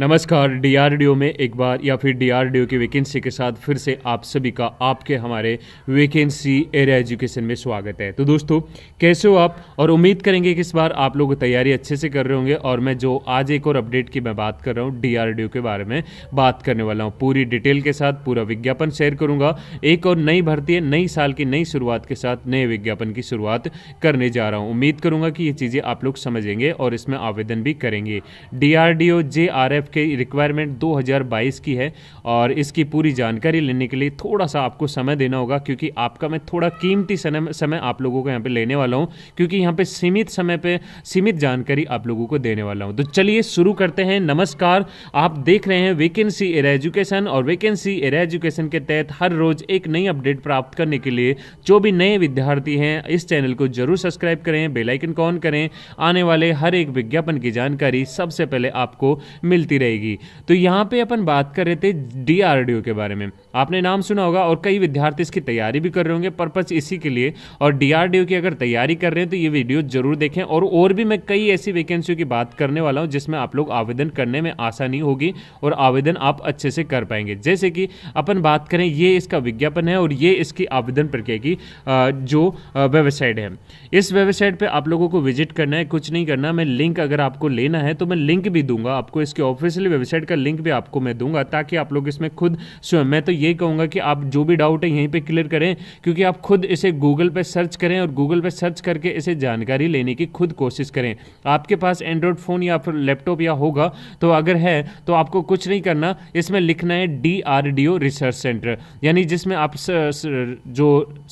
नमस्कार डीआरडीओ में एक बार या फिर डीआरडीओ की वैकेंसी के साथ फिर से आप सभी का आपके हमारे वैकेंसी एरिया एजुकेशन में स्वागत है तो दोस्तों कैसे हो आप और उम्मीद करेंगे कि इस बार आप लोग तैयारी अच्छे से कर रहे होंगे और मैं जो आज एक और अपडेट की मैं बात कर रहा हूँ डीआरडीओ के बारे में बात करने वाला हूँ पूरी डिटेल के साथ पूरा विज्ञापन शेयर करूँगा एक और नई भर्ती है नई साल की नई शुरुआत के साथ नए विज्ञापन की शुरुआत करने जा रहा हूँ उम्मीद करूँगा कि ये चीज़ें आप लोग समझेंगे और इसमें आवेदन भी करेंगे D R J R F की रिक्वायरमेंट 2022 की है और इसकी पूरी जानकारी लेने के लिए थोड़ा सा आपको समय देना होगा क्योंकि आपका मैं थोड़ा कीमती समय आप लोगों को यहाँ पे लेने वाला हूँ क्योंकि यहाँ पे सीमित समय पे सीमित जानकारी आप लोगों को देने वाला हूँ तो चलिए शुरू करते हैं नमस्कार आप देख रहे हैं वेकेंसी एर एजुकेशन और वेकेंसी एर एजुकेशन के तहत हर रोज एक नई अपडेट प्राप्त करने के लिए जो भी नए विद्यार्थी हैं इस चैनल को जरूर सब्सक्राइब करें बेलाइकन को ऑन करें आने वाले हर एक विज्ञापन की जानकारी सबसे पहले आपको मिलती मिलती रहेगी तो यहाँ पे अपन बात कर रहे थे डी के बारे में आपने नाम सुना होगा और कई विद्यार्थी इसकी तैयारी भी कर रहे होंगे पर्पज इसी के लिए और डी की अगर तैयारी कर रहे हैं तो ये वीडियो जरूर देखें और और भी मैं कई ऐसी वैकेंसियों की बात करने वाला हूँ जिसमें आप लोग आवेदन करने में आसानी होगी और आवेदन आप अच्छे से कर पाएंगे जैसे कि अपन बात करें ये इसका विज्ञापन है और ये इसकी आवेदन प्रक्रिया की जो वेबसाइट है इस वेबसाइट पर आप लोगों को विजिट करना है कुछ नहीं करना मैं लिंक अगर आपको लेना है तो मैं लिंक भी दूंगा आपको इसके ऑफ ऑफिशियली वेबसाइट का लिंक भी आपको मैं दूंगा ताकि आप लोग इसमें खुद स्वयं मैं तो ये कहूँगा कि आप जो भी डाउट है यहीं पर क्लियर करें क्योंकि आप खुद इसे गूगल पर सर्च करें और गूगल पर सर्च करके इसे जानकारी लेने की खुद कोशिश करें आपके पास एंड्रॉयड फ़ोन या फिर लैपटॉप या होगा तो अगर है तो आपको कुछ नहीं करना इसमें लिखना है D R D O research centre यानी जिसमें आप जो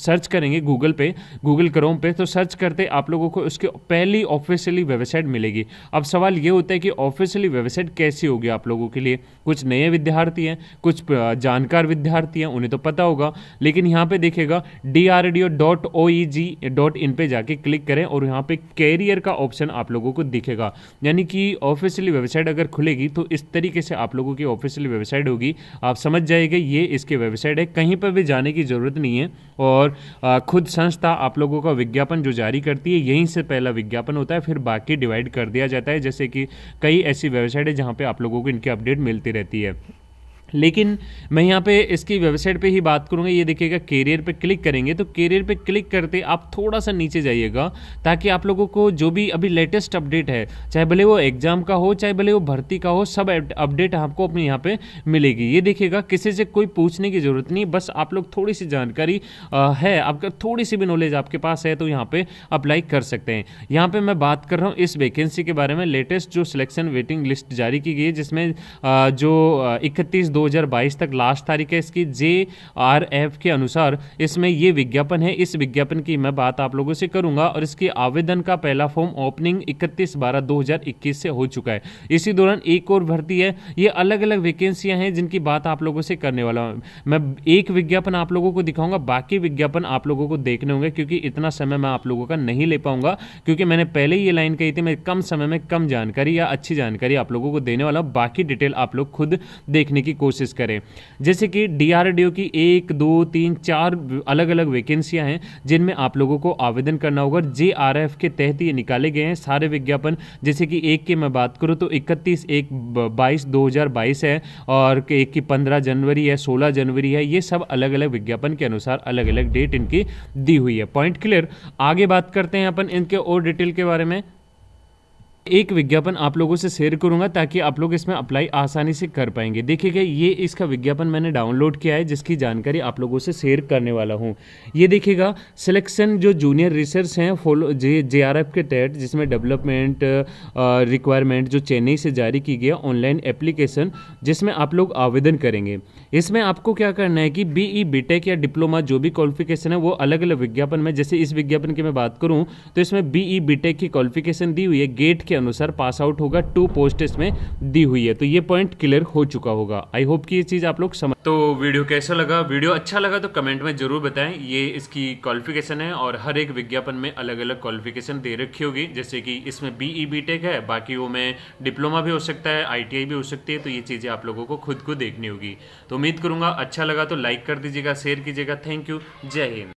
सर्च करेंगे गूगल पे गूगल क्रोम पे तो सर्च करते आप लोगों को उसकी पहली ऑफिशियली वेबसाइट मिलेगी अब सवाल ये होता है कि ऑफिशियली वेबसाइट कैसे सी होगी आप लोगों के लिए कुछ नए विद्यार्थी हैं कुछ जानकार विद्यार्थी हैं उन्हें तो पता होगा लेकिन यहाँ पे देखिएगा D R D O dot O E G dot in पर जाके क्लिक करें और यहाँ पे कैरियर का ऑप्शन आप लोगों को दिखेगा यानी कि ऑफिशियली वेबसाइट अगर खुलेगी तो इस तरीके से आप लोगों की ऑफिशियली वेबसाइट होगी आप समझ जाएंगे ये इसके वेबसाइट है कहीं पर भी जाने की ज़रूरत नहीं है और खुद संस्था आप लोगों का विज्ञापन जो जारी करती है यहीं से पहला विज्ञापन होता है फिर बाकी डिवाइड कर दिया जाता है जैसे कि कई ऐसी वेबसाइट है जहाँ पे आप लोगों को इनकी अपडेट मिलती रहती है लेकिन मैं यहाँ पे इसकी वेबसाइट पे ही बात करूँगा ये देखिएगा कैरियर पे क्लिक करेंगे तो कैरियर पे क्लिक करते आप थोड़ा सा नीचे जाइएगा ताकि आप लोगों को जो भी अभी लेटेस्ट अपडेट है चाहे भले वो एग्जाम का हो चाहे भले वो भर्ती का हो सब अपडेट आपको अपने यहाँ पे मिलेगी ये देखिएगा किसी से कोई पूछने की ज़रूरत नहीं बस आप लोग थोड़ी सी जानकारी है आपका थोड़ी सी भी नॉलेज आपके पास है तो यहाँ पर अप्लाई कर सकते हैं यहाँ पर मैं बात कर रहा हूँ इस वैकेंसी के बारे में लेटेस्ट जो सिलेक्शन वेटिंग लिस्ट जारी की गई है जिसमें जो इकतीस 2022 तक लास्ट तारीख है इसकी जे आर एफ के अनुसार इसमें ये विज्ञापन है इस विज्ञापन की मैं बात आप लोगों से करूंगा और इसके आवेदन का पहला फॉर्म ओपनिंग 31 बारह 2021 से हो चुका है इसी दौरान एक और भर्ती है ये अलग अलग वैकेंसियां हैं जिनकी बात आप लोगों से करने वाला हूँ मैं एक विज्ञापन आप लोगों को दिखाऊंगा बाकी विज्ञापन आप लोगों को देखने होंगे क्योंकि इतना समय मैं आप लोगों का नहीं ले पाऊंगा क्योंकि मैंने पहले ही ये लाइन कही थी मैं कम समय में कम जानकारी या अच्छी जानकारी आप लोगों को देने वाला हूँ बाकी डिटेल आप लोग खुद देखने की कोशिश कोशिश करें जैसे कि डीआरडीओ की एक दो तीन चार अलग अलग वैकेंसियाँ हैं जिनमें आप लोगों को आवेदन करना होगा जे के तहत ये निकाले गए हैं सारे विज्ञापन जैसे कि एक की मैं बात करूँ तो इकतीस एक बाईस दो है और एक की पंद्रह जनवरी है सोलह जनवरी है ये सब अलग अलग विज्ञापन के अनुसार अलग अलग डेट इनकी दी हुई है पॉइंट क्लियर आगे बात करते हैं अपन इनके और डिटेल के बारे में एक विज्ञापन आप लोगों से शेयर करूंगा ताकि आप लोग इसमें अप्लाई आसानी से कर पाएंगे देखिएगा ये इसका विज्ञापन मैंने डाउनलोड किया है जिसकी जानकारी आप लोगों से शेयर करने वाला हूँ ये देखिएगा सिलेक्शन जो जूनियर रिसर्च हैं fellow J J R F के तहत जिसमें डेवलपमेंट रिक्वायरमेंट जो चेन्नई से जारी की गई ऑनलाइन एप्लीकेशन जिसमें आप लोग आवेदन करेंगे इसमें आपको क्या करना है कि बी ई बी टेक या डिप्लोमा जो भी क्वालिफिकेशन है वो अलग अलग विज्ञापन में जैसे इस विज्ञापन की मैं बात करूँ तो इसमें बी ई बी टेक की क्वालिफिकेशन दी हुई है गेट के अनुसार पास आउट होगा टू पोस्ट इसमें दी हुई है तो ये पॉइंट क्लियर हो चुका होगा आई होप कि ये चीज़ आप लोग समझ तो वीडियो कैसा लगा वीडियो अच्छा लगा तो कमेंट में जरूर बताएं ये इसकी क्वालिफिकेशन है और हर एक विज्ञापन में अलग अलग क्वालिफिकेशन दे रखी होगी जैसे कि इसमें बी ई बी है बाकी वो में डिप्लोमा भी हो सकता है आई भी हो सकती है तो ये चीज़ें आप लोगों को खुद को देखनी होगी तो उम्मीद करूंगा अच्छा लगा तो लाइक कर दीजिएगा शेयर कीजिएगा थैंक यू जय हिंद